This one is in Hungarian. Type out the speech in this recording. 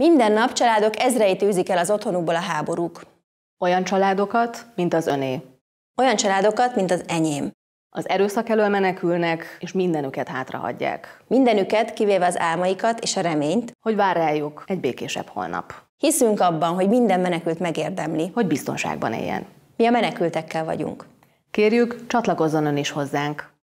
Minden nap családok ezreit űzik el az otthonukból a háborúk. Olyan családokat, mint az öné. Olyan családokat, mint az enyém. Az erőszak elől menekülnek, és mindenüket hátrahagyják. Mindenüket, kivéve az álmaikat és a reményt, hogy vár rájuk egy békésebb holnap. Hiszünk abban, hogy minden menekült megérdemli, hogy biztonságban éljen. Mi a menekültekkel vagyunk. Kérjük, csatlakozzon ön is hozzánk.